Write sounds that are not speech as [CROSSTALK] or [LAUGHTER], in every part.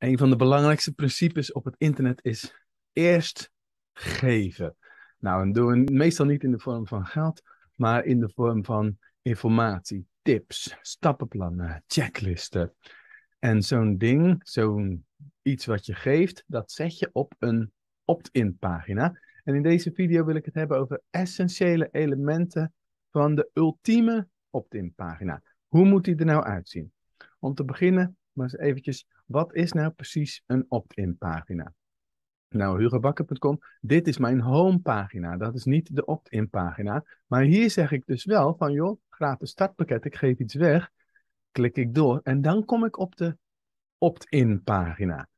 een van de belangrijkste principes op het internet is eerst geven. Nou, en doen we meestal niet in de vorm van geld, maar in de vorm van informatie, tips, stappenplannen, checklisten. En zo'n ding, zo'n iets wat je geeft, dat zet je op een opt-in pagina. En in deze video wil ik het hebben over essentiële elementen van de ultieme opt-in pagina. Hoe moet die er nou uitzien? Om te beginnen, maar eens eventjes wat is nou precies een opt-in pagina? Nou, hugobakker.com, dit is mijn homepagina. Dat is niet de opt-in pagina. Maar hier zeg ik dus wel van, joh, gratis startpakket, ik geef iets weg. Klik ik door en dan kom ik op de opt-in pagina.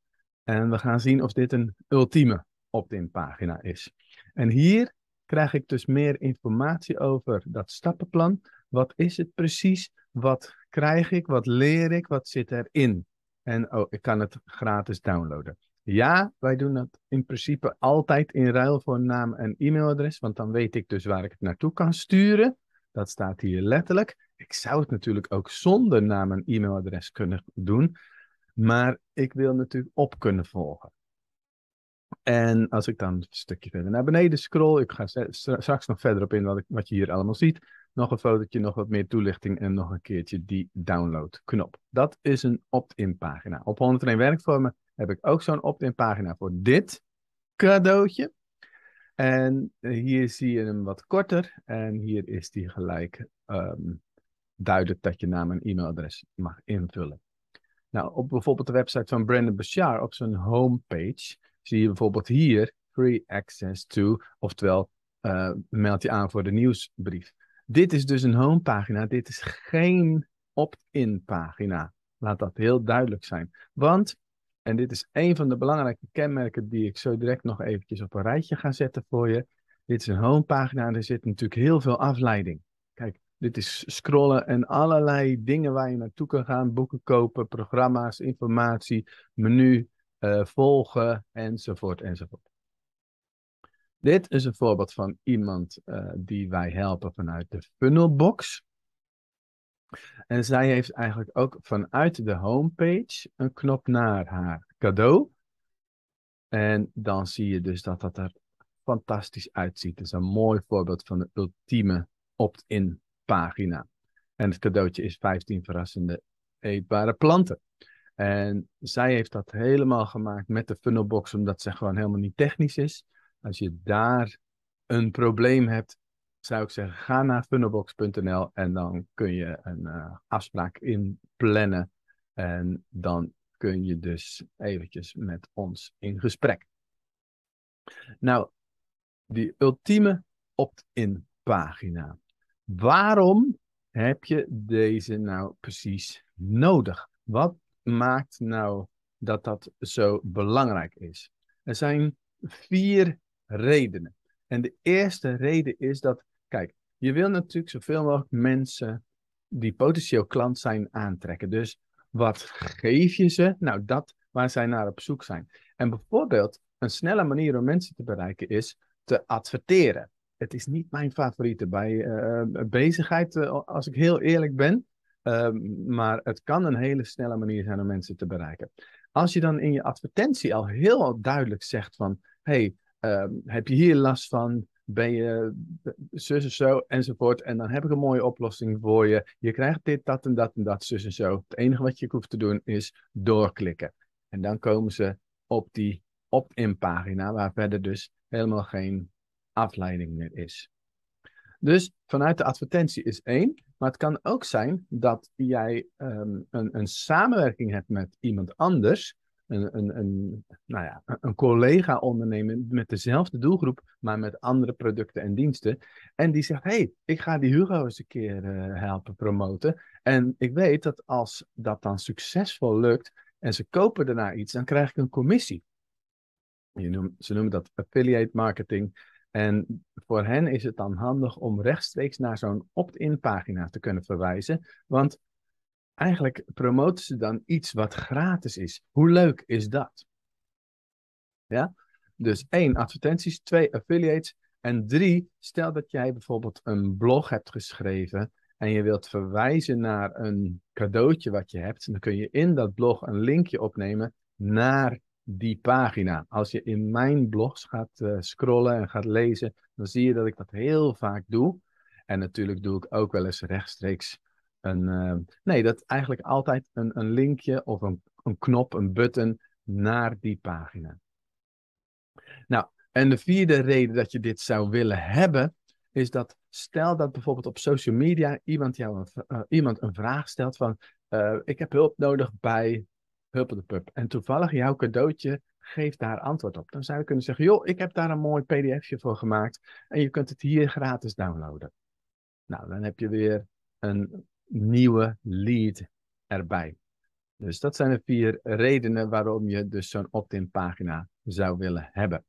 En we gaan zien of dit een ultieme opt-in pagina is. En hier krijg ik dus meer informatie over dat stappenplan. Wat is het precies? Wat krijg ik? Wat leer ik? Wat zit erin? En oh, ik kan het gratis downloaden. Ja, wij doen dat in principe altijd in ruil voor naam en e-mailadres, want dan weet ik dus waar ik het naartoe kan sturen. Dat staat hier letterlijk. Ik zou het natuurlijk ook zonder naam en e-mailadres kunnen doen, maar ik wil natuurlijk op kunnen volgen. En als ik dan een stukje verder naar beneden scroll, ik ga straks nog verder op in wat, wat je hier allemaal ziet, nog een fotootje, nog wat meer toelichting en nog een keertje die downloadknop. Dat is een opt-in pagina. Op 101 werkvormen heb ik ook zo'n opt-in pagina voor dit cadeautje. En hier zie je hem wat korter en hier is die gelijk um, duidelijk dat je naam en e-mailadres mag invullen. Nou, op bijvoorbeeld de website van Brandon Bashar, op zijn homepage, zie je bijvoorbeeld hier free access to, oftewel eh, meld je aan voor de nieuwsbrief. Dit is dus een homepagina. Dit is geen opt-in pagina. Laat dat heel duidelijk zijn. Want, en dit is een van de belangrijke kenmerken die ik zo direct nog eventjes op een rijtje ga zetten voor je. Dit is een homepagina en er zit natuurlijk heel veel afleiding. Kijk, dit is scrollen en allerlei dingen waar je naartoe kan gaan. Boeken kopen, programma's, informatie, menu, eh, volgen enzovoort enzovoort. Dit is een voorbeeld van iemand eh, die wij helpen vanuit de funnelbox. En zij heeft eigenlijk ook vanuit de homepage een knop naar haar cadeau. En dan zie je dus dat dat er fantastisch uitziet. Het is een mooi voorbeeld van de ultieme opt-in pagina. En het cadeautje is 15 verrassende eetbare planten. En zij heeft dat helemaal gemaakt met de funnelbox, omdat ze gewoon helemaal niet technisch is. Als je daar een probleem hebt, zou ik zeggen, ga naar funnelbox.nl en dan kun je een eh, afspraak inplannen. En dan kun je dus eventjes met ons in gesprek. Nou, die ultieme opt-in pagina. Waarom heb je deze nou precies nodig? Wat maakt nou dat dat zo belangrijk is? Er zijn vier redenen. En de eerste reden is dat, kijk, je wil natuurlijk zoveel mogelijk mensen die potentieel klant zijn aantrekken. Dus wat geef je ze? Nou, dat waar zij naar op zoek zijn. En bijvoorbeeld, een snelle manier om mensen te bereiken is te adverteren. Het is niet mijn favoriete bij eh, eh, bezigheid, eh, als ik heel eerlijk ben. Ehm, maar het kan een hele snelle manier zijn om mensen te bereiken. Als je dan in je advertentie al heel duidelijk zegt van, hey, Ehm, heb je hier last van? Ben je zus en zo enzovoort. En dan heb ik een mooie oplossing voor je. Je krijgt dit, dat en dat en dat, zus en zo. Het enige wat je hoeft te doen is doorklikken. En dan komen ze op die opt-in pagina, waar verder dus helemaal geen afleiding meer is. Dus vanuit de advertentie is één. Maar het kan ook zijn dat jij ehm, een, een samenwerking hebt met iemand anders een, een, een, nou ja, een collega ondernemen met dezelfde doelgroep, maar met andere producten en diensten. En die zegt, hé, hey, ik ga die Hugo eens een keer eh, helpen promoten. En ik weet dat als dat dan succesvol lukt en ze kopen daarna iets, dan krijg ik een commissie. Je ze noemen dat affiliate marketing. En voor hen is het dan handig om rechtstreeks naar zo'n opt-in pagina te kunnen verwijzen. Want eigenlijk promoten ze dan iets wat gratis is. Hoe leuk is dat? Ja? Dus één, advertenties. Twee, affiliates. En drie, stel dat jij bijvoorbeeld een blog hebt geschreven en je wilt verwijzen naar een cadeautje wat je hebt, dan kun je in dat blog een linkje opnemen naar die pagina. Als je in mijn blogs gaat eh, scrollen en gaat lezen, dan zie je dat ik dat heel vaak doe. En natuurlijk doe ik ook wel eens rechtstreeks een, ehm, nee, dat eigenlijk altijd een, een linkje of een, een knop, een button naar die pagina. Nou, en de vierde reden dat je dit zou willen hebben, is dat stel dat bijvoorbeeld op social media iemand, jou een, eh, iemand een vraag stelt van eh, ik heb hulp nodig bij Hulp de Pub. En toevallig jouw cadeautje geeft daar antwoord op. Dan zou je kunnen zeggen, joh, ik heb daar een mooi pdfje voor gemaakt en je kunt het hier gratis downloaden. Nou, dan heb je weer een nieuwe lead erbij. Dus dat zijn de vier redenen waarom je dus zo'n opt-in pagina zou willen hebben.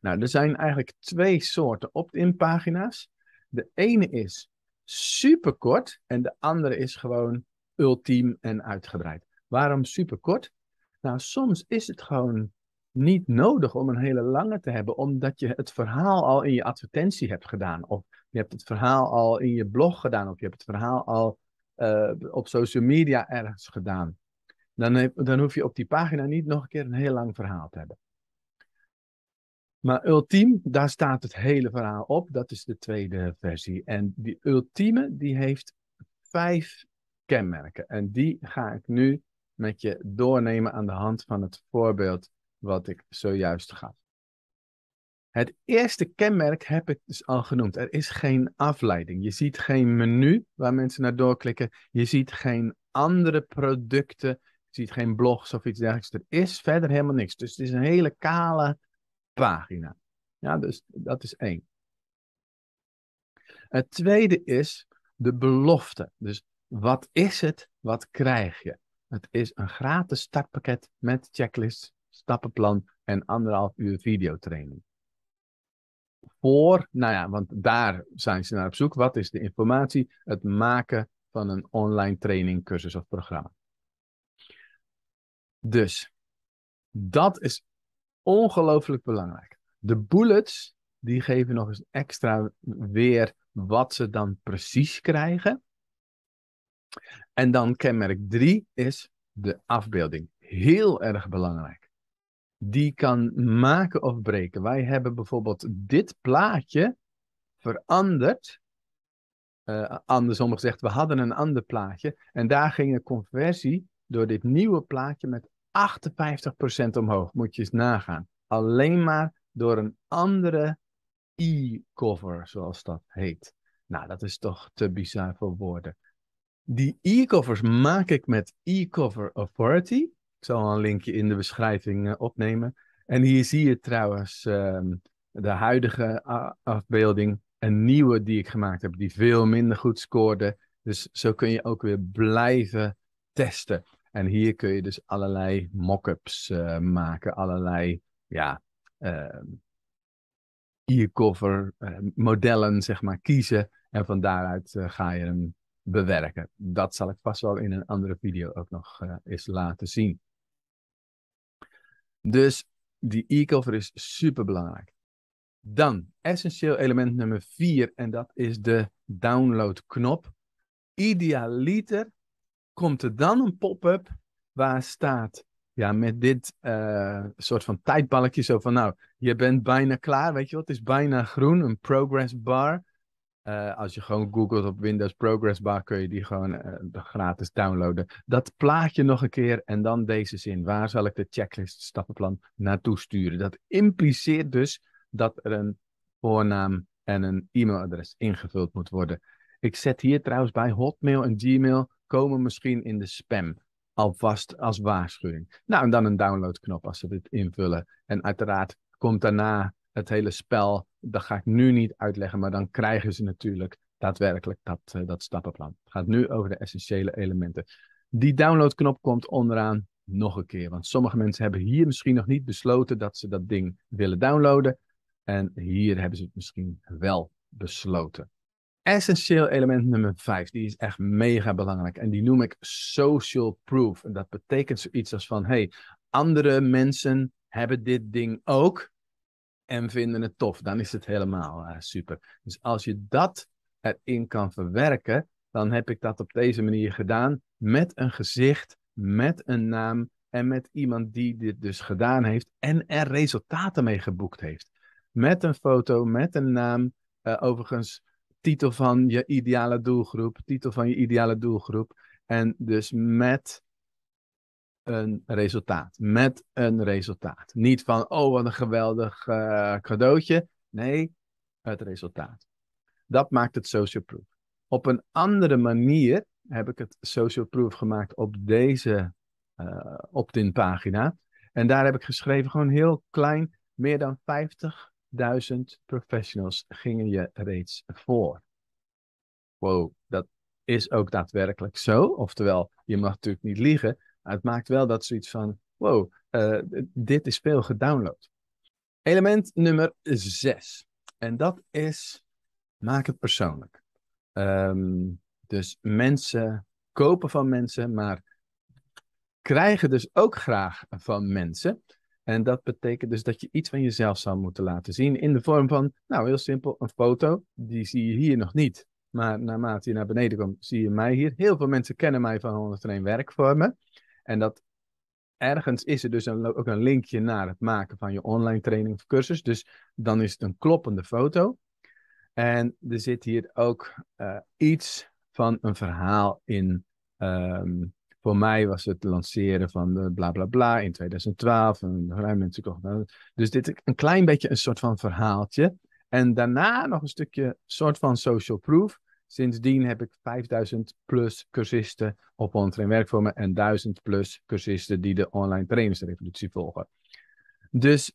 Nou, er zijn eigenlijk twee soorten opt-in pagina's. De ene is superkort en de andere is gewoon ultiem en uitgebreid. Waarom superkort? Nou, soms is het gewoon niet nodig om een hele lange te hebben, omdat je het verhaal al in je advertentie hebt gedaan. Of je hebt het verhaal al in je blog gedaan, of je hebt het verhaal al eh, op social media ergens gedaan. Dan, dan hoef je op die pagina niet nog een keer een heel lang verhaal te hebben. Maar ultiem, daar staat het hele verhaal op. Dat is de tweede versie. En die ultieme, die heeft vijf kenmerken. En die ga ik nu met je doornemen aan de hand van het voorbeeld wat ik zojuist gaf. Het eerste kenmerk heb ik dus al genoemd. Er is geen afleiding. Je ziet geen menu waar mensen naar doorklikken. Je ziet geen andere producten. Je ziet geen blogs of iets dergelijks. Er is verder helemaal niks. Dus het is een hele kale pagina. Ja, dus dat is één. Het tweede is de belofte. Dus wat is het? Wat krijg je? Het is een gratis startpakket met checklists stappenplan en anderhalf uur videotraining. Voor, nou ja, want daar zijn ze naar op zoek. Wat is de informatie? Het maken van een online training, cursus of programma. Dus, dat is ongelooflijk belangrijk. De bullets, die geven nog eens extra weer wat ze dan precies krijgen. En dan kenmerk 3 is de afbeelding. Heel erg belangrijk die kan maken of breken. Wij hebben bijvoorbeeld dit plaatje veranderd. Uh, andersom gezegd, we hadden een ander plaatje. En daar ging de conversie door dit nieuwe plaatje met 58% omhoog. Moet je eens nagaan. Alleen maar door een andere e-cover, zoals dat heet. Nou, dat is toch te bizar voor woorden. Die e-covers maak ik met e-cover authority. Ik zal een linkje in de beschrijving eh, opnemen. En hier zie je trouwens ehm, de huidige afbeelding. Een nieuwe die ik gemaakt heb, die veel minder goed scoorde. Dus zo kun je ook weer blijven testen. En hier kun je dus allerlei mock-ups eh, maken, allerlei ja, uh, e-cover eh, modellen, zeg maar, kiezen. En van daaruit ga je hem bewerken. Dat zal ik vast wel in een andere video ook nog eens laten zien. Dus die e-cover is super belangrijk. Dan, essentieel element nummer 4, en dat is de downloadknop. Idealiter komt er dan een pop-up waar staat, ja, met dit eh, soort van tijdbalkje zo van, nou, je bent bijna klaar, weet je wat, het is bijna groen, een progress bar. Eh, als je gewoon googelt op Windows Progress Bar, kun je die gewoon eh, gratis downloaden. Dat plaatje nog een keer en dan deze zin. Waar zal ik de checklist stappenplan naartoe sturen? Dat impliceert dus dat er een voornaam en een e-mailadres ingevuld moet worden. Ik zet hier trouwens bij Hotmail en Gmail komen misschien in de spam. Alvast als waarschuwing. Nou, en dan een downloadknop als ze dit invullen. En uiteraard komt daarna het hele spel, dat ga ik nu niet uitleggen, maar dan krijgen ze natuurlijk daadwerkelijk dat, eh, dat stappenplan. Het gaat nu over de essentiële elementen. Die downloadknop komt onderaan nog een keer, want sommige mensen hebben hier misschien nog niet besloten dat ze dat ding willen downloaden. En hier hebben ze het misschien wel besloten. Essentieel element nummer 5, die is echt mega belangrijk. En die noem ik social proof. En dat betekent zoiets als van, hey, andere mensen hebben dit ding ook en vinden het tof. Dan is het helemaal eh, super. Dus als je dat erin kan verwerken, dan heb ik dat op deze manier gedaan. Met een gezicht, met een naam en met iemand die dit dus gedaan heeft en er resultaten mee geboekt heeft. Met een foto, met een naam. Eh, overigens, titel van je ideale doelgroep, titel van je ideale doelgroep. En dus met een resultaat. Met een resultaat. Niet van, oh, wat een geweldig eh, cadeautje. Nee, het resultaat. Dat maakt het social proof. Op een andere manier heb ik het social proof gemaakt op deze uh, eh, opt-in pagina. En daar heb ik geschreven, gewoon heel klein, meer dan 50.000 professionals gingen je reeds voor. Wow, dat is ook daadwerkelijk zo. Oftewel, je mag natuurlijk niet liegen, nou, het maakt wel dat zoiets van, wow, eh, dit is veel gedownload. Element nummer 6. En dat is, maak het persoonlijk. Ehm, dus mensen kopen van mensen, maar krijgen dus ook graag van mensen. En dat betekent dus dat je iets van jezelf zou moeten laten zien in de vorm van, nou heel simpel, een foto. Die zie je hier nog niet. Maar naarmate je naar beneden komt, zie je mij hier. Heel veel mensen kennen mij van 101 werkvormen. En dat ergens is er dus een, ook een linkje naar het maken van je online training of cursus. Dus dan is het een kloppende foto. En er zit hier ook eh, iets van een verhaal in. Ehm, voor mij was het lanceren van de bla bla bla in 2012. ruim mensen kochten. Dus dit is een klein beetje een soort van verhaaltje. En daarna nog een stukje soort van social proof. Sindsdien heb ik 5000 plus cursisten op online werkvormen en 1000 plus cursisten die de online trainingsrevolutie volgen. Dus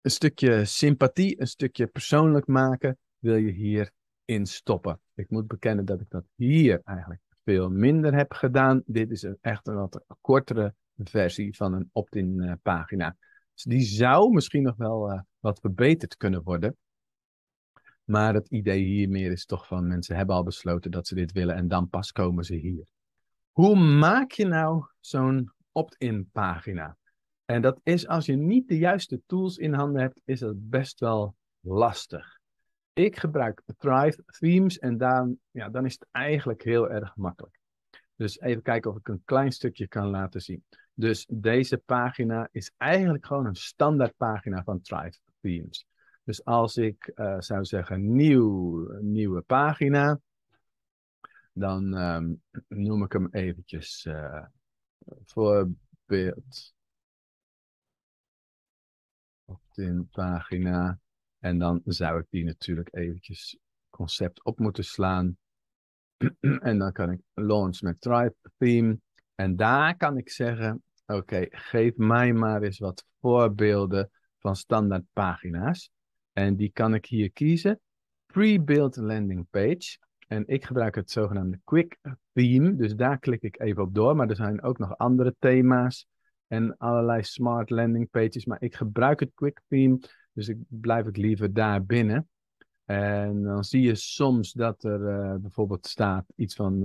een stukje sympathie, een stukje persoonlijk maken wil je hierin stoppen. Ik moet bekennen dat ik dat hier eigenlijk veel minder heb gedaan. Dit is echt een wat kortere versie van een opt-in eh, pagina. Dus die zou misschien nog wel eh, wat verbeterd kunnen worden. Maar het idee hier meer is toch van mensen hebben al besloten dat ze dit willen en dan pas komen ze hier. Hoe maak je nou zo'n opt-in pagina? En dat is als je niet de juiste tools in handen hebt, is dat best wel lastig. Ik gebruik Thrive Themes en dan, ja, dan is het eigenlijk heel erg makkelijk. Dus even kijken of ik een klein stukje kan laten zien. Dus deze pagina is eigenlijk gewoon een standaard pagina van Thrive Themes. Dus als ik eh, zou zeggen nieuw, nieuwe pagina, dan ehm, noem ik hem eventjes eh, voorbeeld opt-in pagina. En dan zou ik die natuurlijk eventjes concept op moeten slaan. [CLEARS THROAT] en dan kan ik launch met tribe theme. En daar kan ik zeggen, oké, geef mij maar eens wat voorbeelden van standaard pagina's. En die kan ik hier kiezen. Pre-built landing page. En ik gebruik het zogenaamde Quick Theme. Dus daar klik ik even op door. Maar er zijn ook nog andere thema's en allerlei smart landing pages. Maar ik gebruik het Quick Theme. Dus ik blijf ik liever daar binnen. En dan zie je soms dat er eh, bijvoorbeeld staat iets van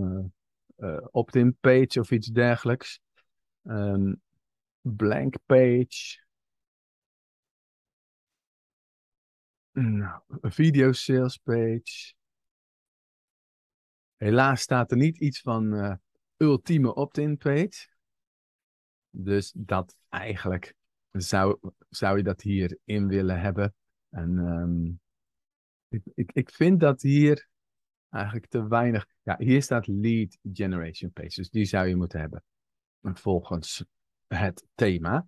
uh, opt-in page of iets dergelijks. Ehm, blank page. Nou, een video sales page. Helaas staat er niet iets van eh, ultieme opt-in page. Dus dat eigenlijk zou, zou je dat hier in willen hebben. En ehm, ik, ik, ik vind dat hier eigenlijk te weinig. Ja, hier staat lead generation page. Dus die zou je moeten hebben. Volgens het thema.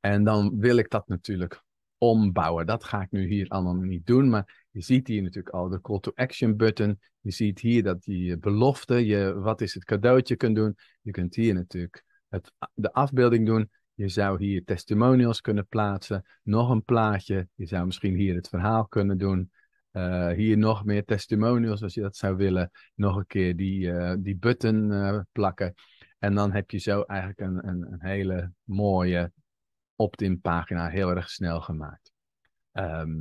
En dan wil ik dat natuurlijk ombouwen. Dat ga ik nu hier allemaal niet doen, maar je ziet hier natuurlijk al de call to action button. Je ziet hier dat je eh, belofte, je wat is het cadeautje kunt doen. Je kunt hier natuurlijk het, de afbeelding doen. Je zou hier testimonials kunnen plaatsen, nog een plaatje. Je zou misschien hier het verhaal kunnen doen. Eh, hier nog meer testimonials als je dat zou willen. Nog een keer die, eh, die button plakken. En dan heb je zo eigenlijk een, een, een hele mooie opt-in pagina heel erg snel gemaakt. Ehm,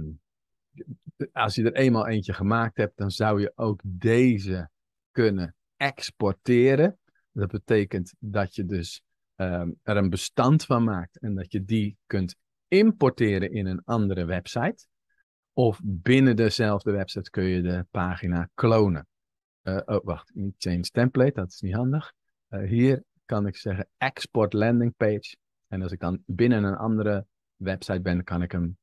als je er eenmaal eentje gemaakt hebt, dan zou je ook deze kunnen exporteren. Dat betekent dat je dus ehm, er een bestand van maakt en dat je die kunt importeren in een andere website. Of binnen dezelfde website kun je de pagina klonen. Eh, oh, wacht, niet change template, dat is niet handig. Eh, hier kan ik zeggen export landing page. En als ik dan binnen een andere website ben, kan ik hem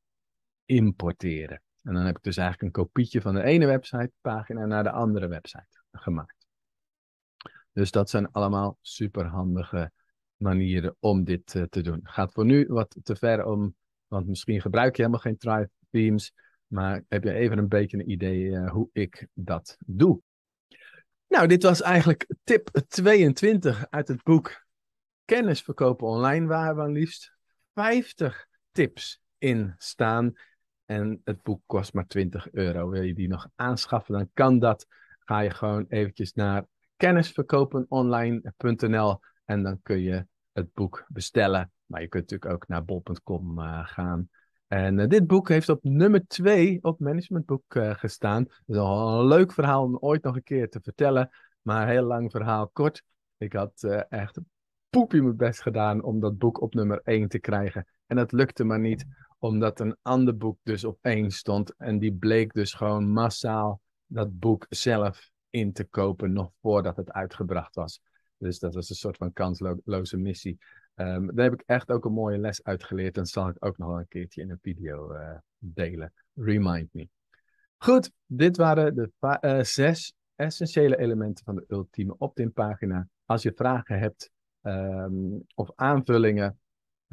importeren. En dan heb ik dus eigenlijk een kopietje van de ene websitepagina naar de andere website gemaakt. Dus dat zijn allemaal superhandige manieren om dit eh, te doen. Gaat voor nu wat te ver om, want misschien gebruik je helemaal geen Thrive Teams, maar heb je even een beetje een idee eh, hoe ik dat doe. Nou, dit was eigenlijk tip 22 uit het boek kennis verkopen online, waar we liefst 50 tips in staan. En het boek kost maar 20 euro. Wil je die nog aanschaffen, dan kan dat. Ga je gewoon eventjes naar kennisverkopenonline.nl en dan kun je het boek bestellen. Maar je kunt natuurlijk ook naar bol.com eh, gaan. En eh, dit boek heeft op nummer 2 op managementboek eh, gestaan. Dat is al een leuk verhaal om ooit nog een keer te vertellen. Maar heel lang verhaal kort. Ik had echt poepie mijn best gedaan om dat boek op nummer 1 te krijgen. En dat lukte maar niet, omdat een ander boek dus op 1 stond. En die bleek dus gewoon massaal dat boek zelf in te kopen, nog voordat het uitgebracht was. Dus dat was een soort van kansloze missie. Ehm, daar heb ik echt ook een mooie les uit geleerd. En zal ik ook nog een keertje in een video eh, delen. Remind me. Goed, dit waren de eh, zes essentiële elementen van de ultieme opt-in pagina. Als je vragen hebt, Ehm, of aanvullingen,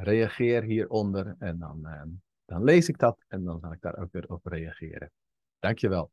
reageer hieronder en dan, ehm, dan lees ik dat en dan zal ik daar ook weer op reageren. Dankjewel.